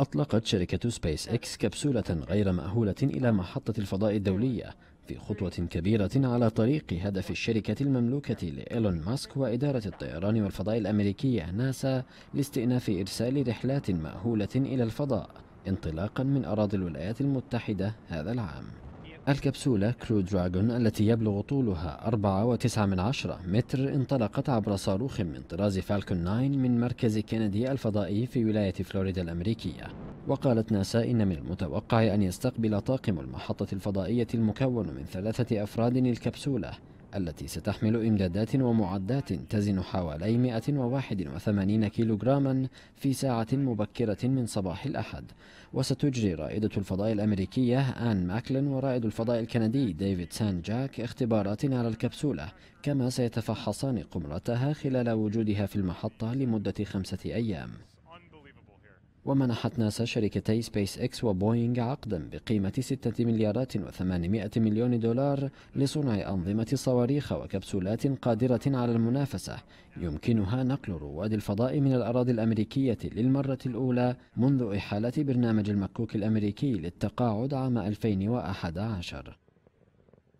أطلقت شركة سبيس إكس كبسولة غير مأهولة إلى محطة الفضاء الدولية في خطوة كبيرة على طريق هدف الشركة المملوكة لإيلون ماسك وإدارة الطيران والفضاء الأمريكية ناسا لاستئناف إرسال رحلات مأهولة إلى الفضاء انطلاقا من أراضي الولايات المتحدة هذا العام الكبسولة كرو دراجون التي يبلغ طولها 4.9 متر انطلقت عبر صاروخ من طراز فالكون 9 من مركز كندي الفضائي في ولاية فلوريدا الأمريكية وقالت ناسا إن من المتوقع أن يستقبل طاقم المحطة الفضائية المكون من ثلاثة أفراد الكبسولة التي ستحمل إمدادات ومعدات تزن حوالي 181 كيلوغراما في ساعة مبكرة من صباح الأحد وستجري رائدة الفضاء الأمريكية آن ماكلين ورائد الفضاء الكندي ديفيد سان جاك اختبارات على الكبسولة كما سيتفحصان قمرتها خلال وجودها في المحطة لمدة خمسة أيام ومنحت ناسا شركتي سبيس اكس وبوينغ عقدا بقيمة 6 مليارات و800 مليون دولار لصنع أنظمة صواريخ وكبسولات قادرة على المنافسة يمكنها نقل رواد الفضاء من الأراضي الأمريكية للمرة الأولى منذ إحالة برنامج المكوك الأمريكي للتقاعد عام 2011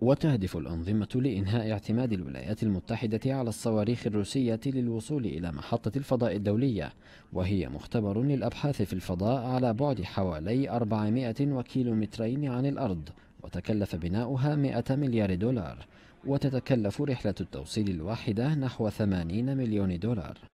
وتهدف الأنظمة لإنهاء اعتماد الولايات المتحدة على الصواريخ الروسية للوصول إلى محطة الفضاء الدولية وهي مختبر للأبحاث في الفضاء على بعد حوالي 400 وكيلومترين عن الأرض وتكلف بناؤها 100 مليار دولار وتتكلف رحلة التوصيل الواحدة نحو 80 مليون دولار